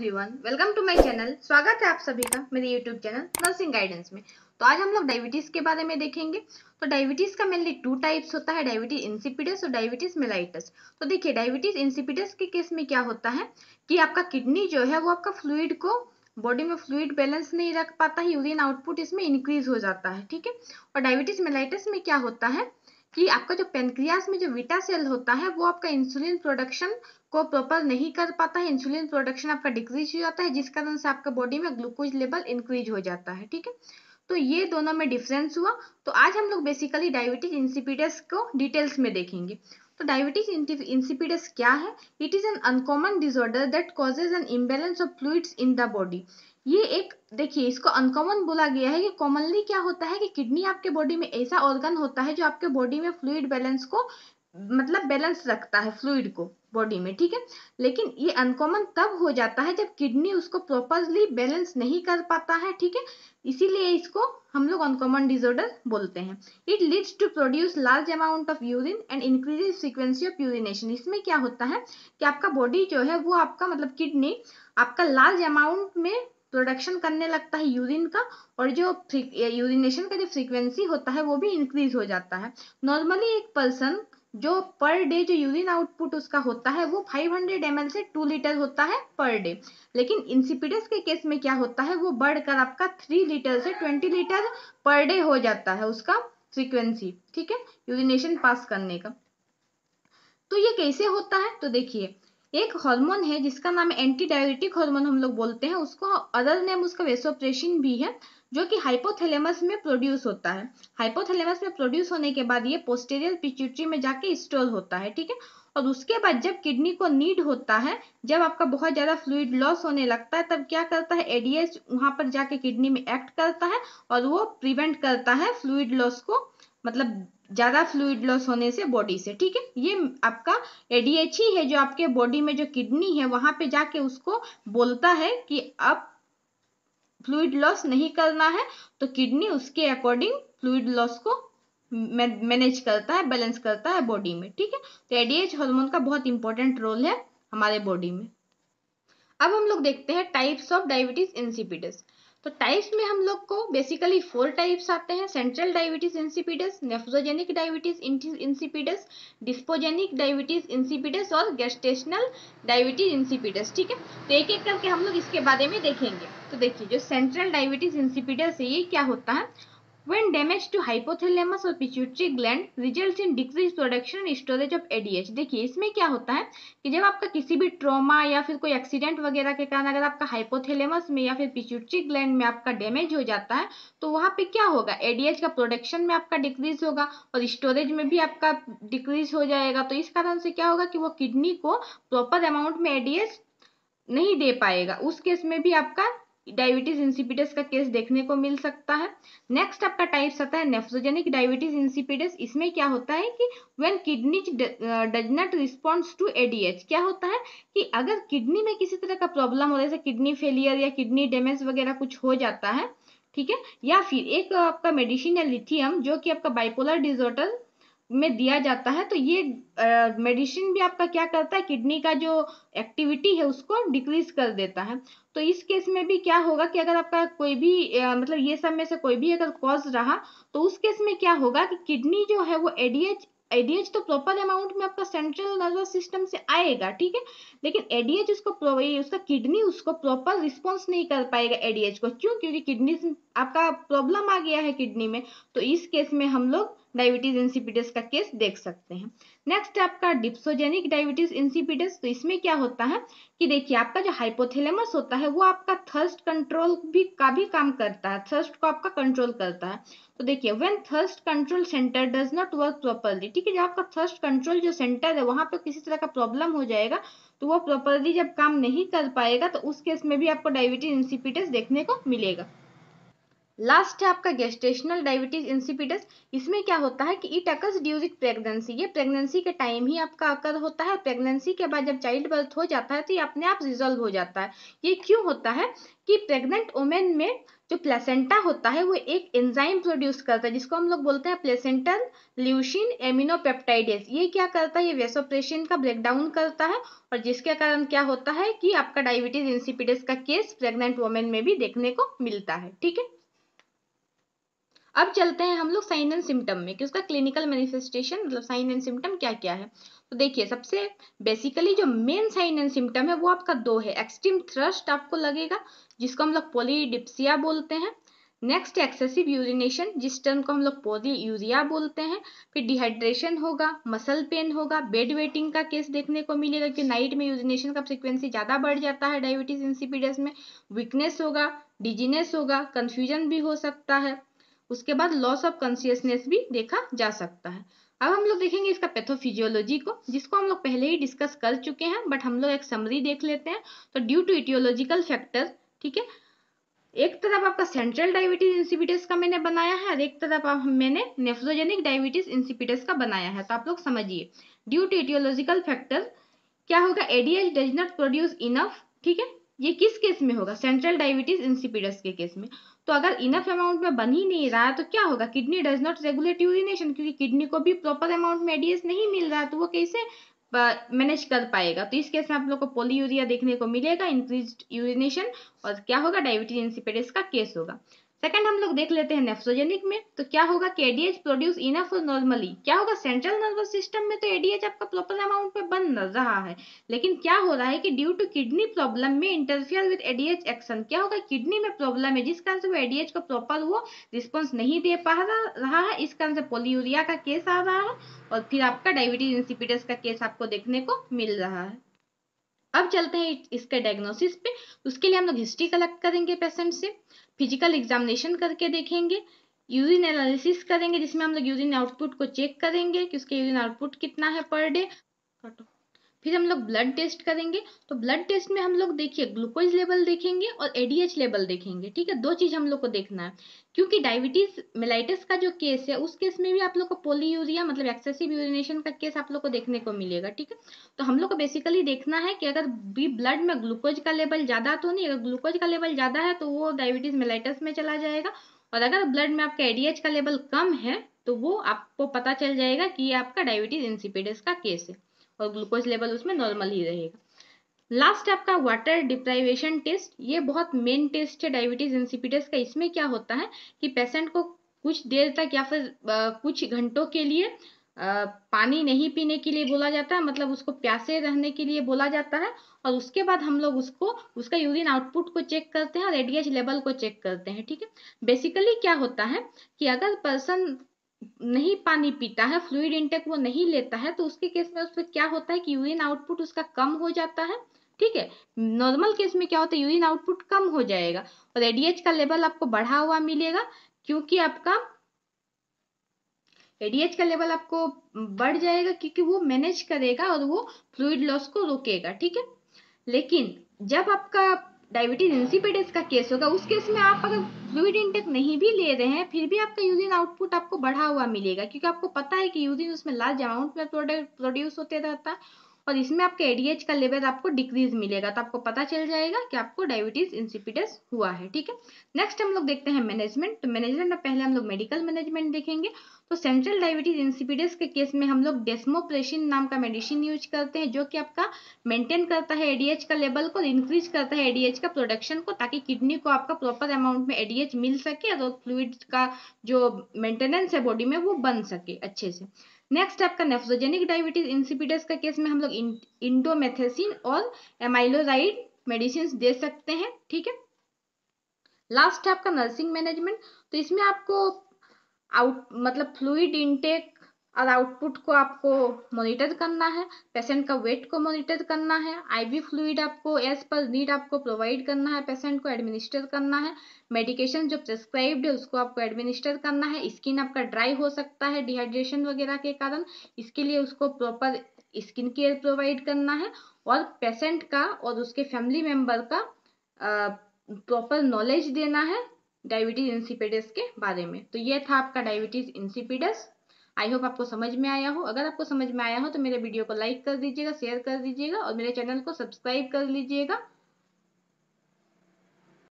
everyone welcome to my channel स्वागत है आप सभी का मेरे यूट्यूब चैनल नर्सिंग गाइडेंस में तो आज हम लोग डायबिटीज के बारे में देखेंगे तो डायबिटीज का मेनली टू टाइप्स होता है डायबिटीज इंसिपिडस और डायबिटीज मेलाइटस तो देखिए डायबिटीज इंसिपिडस के केस में क्या होता है कि आपका किडनी जो है वो आपका फ्लूड को बॉडी में फ्लूड बैलेंस नहीं रख पाता है यूरिन आउटपुट इसमें इंक्रीज हो जाता है ठीक है और डायबिटीज मेलाइटस में क्या होता है कि आपका जो पेनक्रियास में जो विटा सेल होता है वो आपका इंसुलिन प्रोडक्शन को प्रॉपर नहीं कर पाता है इंसुलिन प्रोडक्शन आपका डिक्रीज हो जाता है जिस कारण से आपका बॉडी में ग्लूकोज लेवल इंक्रीज हो जाता है ठीक है तो ये दोनों में डिफरेंस हुआ तो आज हम लोग बेसिकली डायबिटीज इंसिपिडस को डिटेल्स में देखेंगे तो डायबिटीज इंसिपिडस क्या है it is an uncommon disorder that causes an imbalance of fluids in the body ये एक देखिए इसको अनकॉमन बोला गया है कि कॉमनली क्या होता है कि किडनी आपके बॉडी में ऐसा ऑर्गन होता है जो आपके बॉडी में फ्लूड बैलेंस को मतलब बैलेंस रखता है फ्लूड को बॉडी में ठीक है लेकिन ये अनकॉमन तब हो जाता है जब किडनी उसको प्रॉपरली बैलेंस नहीं कर पाता है ठीक है इसीलिए इसको हम लोग अनकॉमन डिजॉर्डर बोलते हैं it leads to produce large amount of urine and increase frequency of urination इसमें क्या होता है कि आपका बॉडी जो है वो आपका मतलब किडनी आपका लार्ज अमाउंट में प्रोडक्शन करने लगता है यूरिन का और जो यूरिनेशन का जो फ्रीक्वेंसी होता है वो भी इंक्रीज हो जाता है नॉर्मली एक पर्सन जो पर डे जो यूरिन आउटपुट उसका होता है वो 500 हंड्रेड से 2 लीटर होता है पर डे लेकिन इंसिपिडस के केस में क्या होता है वो बढ़कर आपका 3 लीटर से 20 लीटर पर डे हो जाता है उसका फ्रीक्वेंसी ठीक है यूरिनेशन पास करने का तो ये कैसे होता है तो देखिए एक हार्मोन है जिसका नाम एंटी डायबिटिक हार्मोन हम लोग बोलते हैं उसको अदर नेम उसका वेसोप्रेशन भी है जो कि हाइपोथैलेमस में प्रोड्यूस होता है हाइपोथैलेमस में प्रोड्यूस होने के बाद ये पोस्टेरियल पिट्यूटरी में जाके स्टोर होता है ठीक है और उसके बाद जब किडनी को नीड होता है जब आपका बहुत ज़्यादा फ्लूड लॉस होने लगता है तब क्या करता है एडीएच वहाँ पर जाके किडनी में एक्ट करता है और वो प्रिवेंट करता है फ्लूड लॉस को मतलब ज़्यादा फ्लूड लॉस होने से बॉडी से ठीक है ये आपका एडीएच ही है जो आपके बॉडी में जो किडनी है वहां पे जाके उसको बोलता है कि अब फ्लूड लॉस नहीं करना है तो किडनी उसके अकॉर्डिंग फ्लूड लॉस को मैनेज करता है बैलेंस करता है बॉडी में ठीक है तो एडीएच हार्मोन का बहुत इंपॉर्टेंट रोल है हमारे बॉडी में अब हम लोग देखते हैं टाइप्स ऑफ डायबिटीज इंसिपिडस तो टाइप्स में हम लोग को बेसिकली फोर टाइप्स आते हैं central diabetes insipidus nephrogenic diabetes insipidus dipsogenic diabetes insipidus और गेस्टेशनल डायबिटीज इंसिपिडस ठीक है तो एक एक करके हम लोग इसके बारे में देखेंगे तो देखिए जो सेंट्रल डायबिटीज इंसिपिडस है ये क्या होता है when damage to hypothalamus or pituitary gland results in decreased production storage of ADH देखिए इसमें क्या होता है कि जब आपका किसी भी ट्रॉमा या फिर कोई एक्सीडेंट वगैरह के कारण अगर आपका हाइपोथैलेमस में या फिर पिच्यूटरी ग्लैंड में आपका डैमेज हो जाता है तो वहाँ पे क्या होगा एडीएच का प्रोडक्शन में आपका डिक्रीज होगा और स्टोरेज में भी आपका डिक्रीज हो जाएगा तो इस कारण से क्या होगा कि वो किडनी को प्रॉपर अमाउंट में एडीएच नहीं दे पाएगा उस केस में भी आपका डायबिटीज इंसिपिडस का केस देखने को मिल सकता है नेक्स्ट आपका टाइप आता है नेफ्रोजेनिक डायबिटीज इंसिपिडस इसमें क्या होता है कि when kidney does not responds to ADH क्या होता है कि अगर किडनी में किसी तरह का प्रॉब्लम हो जैसे किडनी फेलियर या किडनी डैमेज वगैरह कुछ हो जाता है ठीक है या फिर एक आपका मेडिसिन है लिथियम जो कि आपका बाइपोलर डिजॉर्डर में दिया जाता है तो ये मेडिसिन भी आपका क्या करता है किडनी का जो एक्टिविटी है उसको डिक्रीज कर देता है तो इस केस में भी क्या होगा कि अगर आपका कोई भी आ, मतलब ये सब में से कोई भी अगर कॉज रहा तो उस केस में क्या होगा कि किडनी जो है वो एडीएच एडीएच तो प्रॉपर अमाउंट में आपका सेंट्रल नर्वस सिस्टम से आएगा ठीक है लेकिन एडीएच उसको उसका किडनी उसको प्रॉपर रिस्पॉन्स नहीं कर पाएगा एडीएच को क्यों क्योंकि किडनी आपका प्रॉब्लम आ गया है किडनी में तो इस केस में हम लोग डायबिटीज इंसिपिडस का केस देख सकते हैं नेक्स्ट है आपका डिप्सोजेनिक डायबिटीज इंसिपिडस तो इसमें क्या होता है कि देखिए आपका जो हाइपोथेलेमस होता है वो आपका थर्स्ट कंट्रोल भी का भी काम करता है थर्स्ट को आपका कंट्रोल करता है तो देखिए when thirst control center does not work properly ठीक है जब आपका थर्स्ट कंट्रोल जो सेंटर है वहां पर किसी तरह का प्रॉब्लम हो जाएगा तो वो प्रॉपरली जब काम नहीं कर पाएगा तो उस केस में भी आपको डायबिटीज इंसिपिडस देखने को मिलेगा लास्ट है आपका गेस्टेशनल डायबिटीज इंसिपिडस इसमें क्या होता है कि इट अकर्स ड्यूजिट प्रेगनेंसी ये प्रेगनेंसी के टाइम ही आपका अकर होता है प्रेगनेंसी के बाद जब चाइल्ड बर्थ हो जाता है तो ये अपने आप रिजोल्व हो जाता है ये क्यों होता है कि प्रेग्नेंट वुमेन में जो प्लेसेंटा होता है वो एक एंजाइम प्रोड्यूस करता है जिसको हम लोग बोलते हैं प्लेसेंटल ल्यूशिन एमिनोपेप्टाइडेस ये क्या करता है ये वेसोप्रेशन का ब्रेकडाउन करता है और जिसके कारण क्या होता है कि आपका डायबिटीज इंसिपिडस का केस प्रेग्नेंट वुमेन में भी देखने को मिलता है ठीक है अब चलते हैं हम लोग साइन एंड सिम्टम में कि उसका क्लिनिकल मैनिफेस्टेशन मतलब साइन एंड सिम्टम क्या क्या है तो देखिए सबसे बेसिकली जो मेन साइन एंड सिम्टम है वो आपका दो है एक्सट्रीम थ्रस्ट आपको लगेगा जिसको हम लोग पोलीडिप्सिया बोलते हैं नेक्स्ट एक्सेसिव यूरिनेशन जिस टर्म को हम लोग पोली यूरिया बोलते हैं फिर डिहाइड्रेशन होगा मसल पेन होगा बेड वेटिंग का केस देखने को मिलेगा कि नाइट में यूरिनेशन का फ्रिक्वेंसी ज़्यादा बढ़ जाता है डायबिटीज इंसिपीडस में वीकनेस होगा डिजीनेस होगा कन्फ्यूजन भी हो सकता है उसके बाद लॉस ऑफ कॉन्सियसनेस भी देखा जा सकता है अब हम लोग देखेंगे इसका पैथोफिजियोलॉजी को जिसको हम लोग पहले ही डिस्कस कर चुके हैं बट हम लोग एक समरी देख लेते हैं तो ड्यू टू इटियोलॉजिकल फैक्टर ठीक है एक तरफ आपका सेंट्रल डायबिटीज इंसिपिटस का मैंने बनाया है और एक तरफ आप मैंने नेफ्रोजेनिक डायबिटीज इंसिपिटस का बनाया है तो आप लोग समझिए ड्यू टू इटियोलॉजिकल फैक्टर क्या होगा ADL does not produce enough ठीक है ये किस केस में होगा सेंट्रल डायबिटीज इंसिपिडस के केस में तो अगर इनफ अमाउंट में बन ही नहीं रहा है तो क्या होगा kidney does not regulate urination क्योंकि किडनी को भी प्रॉपर अमाउंट में एडीएस नहीं मिल रहा तो वो कैसे मैनेज कर पाएगा तो इस केस में आप लोग को पोली यूरिया देखने को मिलेगा इंक्रीज यूरिनेशन और क्या होगा डायबिटीज इंसिपेटिस का केस होगा सेकंड हम लोग देख लेते हैं नेफ्सोजेनिक में तो क्या होगा कि एडीएच प्रोड्यूस इनफ नॉर्मली क्या होगा सेंट्रल नर्वस सिस्टम में तो एडीएच आपका प्रॉपर अमाउंट में बन रहा है लेकिन क्या हो रहा है कि ड्यू टू किडनी प्रॉब्लम में इंटरफियर विद एडीएच एक्शन क्या होगा किडनी में प्रॉब्लम है जिस कारण से वो एडीएच को प्रॉपर वो रिस्पॉन्स नहीं दे पा रहा है इस कारण से पोलियूरिया का केस आ रहा है और फिर आपका डायबिटीज इंसिपिटस का केस आपको देखने को मिल रहा है अब चलते हैं इसके डायग्नोसिस पे उसके लिए हम लोग हिस्ट्री कलेक्ट करेंगे पेशेंट से फिजिकल एग्जामिनेशन करके देखेंगे यूरिन एनालिसिस करेंगे जिसमें हम लोग यूरिन आउटपुट को चेक करेंगे कि उसके यूरिन आउटपुट कितना है पर डे फिर हम लोग ब्लड टेस्ट करेंगे तो ब्लड टेस्ट में हम लोग देखिए ग्लूकोज लेवल देखेंगे और एडीएच लेवल देखेंगे ठीक है दो चीज़ हम लोग को देखना है क्योंकि डायबिटीज मेलाइटिस का जो केस है उस केस में भी आप लोग को पोलियूरिया मतलब एक्सेसिव यूरिनेशन का केस आप लोग को देखने को मिलेगा ठीक है तो हम लोग को बेसिकली देखना है कि अगर भी ब्लड में ग्लूकोज का लेवल ज़्यादा तो नहीं अगर ग्लूकोज का लेवल ज़्यादा है तो वो डायबिटीज मेलाइटस में चला जाएगा और अगर ब्लड में आपका एडीएच का लेवल कम है तो वो आपको पता चल जाएगा कि ये आपका डायबिटीज इंसिपिडस का केस है और ग्लूकोज लेवल उसमें नॉर्मल ही रहेगा लास्ट आपका वाटर डिप्राइवेशन टेस्ट ये बहुत मेन टेस्ट है डायबिटीज इंसिपिटस का इसमें क्या होता है कि पेशेंट को कुछ देर तक या फिर कुछ घंटों के लिए पानी नहीं पीने के लिए बोला जाता है मतलब उसको प्यासे रहने के लिए बोला जाता है और उसके बाद हम लोग उसको उसका यूरिन आउटपुट को चेक करते हैं और एडीएच लेवल को चेक करते हैं ठीक है बेसिकली क्या होता है कि अगर पर्सन नहीं पानी पीता है फ्लूड इंटेक वो नहीं लेता है तो उसके केस में उस पर क्या होता है कि यूरिन आउटपुट उसका कम हो जाता है ठीक है नॉर्मल केस में क्या होता है यूरिन आउटपुट कम हो जाएगा और एडीएच का लेवल आपको बढ़ा हुआ मिलेगा क्योंकि आपका एडीएच का लेवल आपको बढ़ जाएगा क्योंकि वो मैनेज करेगा और वो फ्लूड लॉस को रोकेगा ठीक है लेकिन जब आपका डायबिटीज इंसिपेटिस का केस होगा उस केस में आप अगर फ्लूड इंटेक नहीं भी ले रहे हैं फिर भी आपका यूजिन आउटपुट आपको बढ़ा हुआ मिलेगा क्योंकि आपको पता है कि यूजिन उसमें लार्ज अमाउंट में प्रोडक्ट प्रोड्यूस होते रहता है और इसमें आपके एडीएच का लेवल आपको डिक्रीज मिलेगा तो आपको पता चल जाएगा कि आपको डायबिटीज इंसिपिटस हुआ है ठीक है नेक्स्ट हम लोग देखते हैं मैनेजमेंट तो मैनेजमेंट में पहले हम लोग मेडिकल मैनेजमेंट देखेंगे तो सेंट्रल डायबिटीज इंसिपिडस के केस में हम लोग डेस्मोप्रेशिन नाम का मेडिसिन यूज करते हैं जो कि आपका मेंटेन करता है एडीएच का लेवल को इंक्रीज करता है एडीएच का प्रोडक्शन को ताकि किडनी को आपका प्रॉपर अमाउंट में एडीएच मिल सके और फ्लूड का जो मेंटेनेंस है बॉडी में वो बन सके अच्छे से नेक्स्ट आपका नेफ्रोजेनिक डायबिटीज इंसिपिडस का केस में हम लोग इंडोमेथेसिन और एमाइलोराइड मेडिसिन दे सकते हैं ठीक है लास्ट है आपका नर्सिंग मैनेजमेंट तो इसमें आपको आउट मतलब फ्लूड इनटेक और आउटपुट को आपको मॉनिटर करना है पेशेंट का वेट को मॉनिटर करना है आईवी फ्लूड आपको एज पर नीड आपको प्रोवाइड करना है पेशेंट को एडमिनिस्टर करना है मेडिकेशन जो प्रेस्क्राइब्ड है उसको आपको एडमिनिस्टर करना है स्किन आपका ड्राई हो सकता है डिहाइड्रेशन वगैरह के कारण इसके लिए उसको प्रॉपर स्किन केयर प्रोवाइड करना है और पेशेंट का और उसके फैमिली मेम्बर का प्रॉपर नॉलेज देना है डायबिटीज इंसिपिडस के बारे में तो ये था आपका डायबिटीज इंसिपिडस आई होप आपको समझ में आया हो अगर आपको समझ में आया हो तो मेरे वीडियो को लाइक कर दीजिएगा शेयर कर दीजिएगा और मेरे चैनल को सब्सक्राइब कर लीजिएगा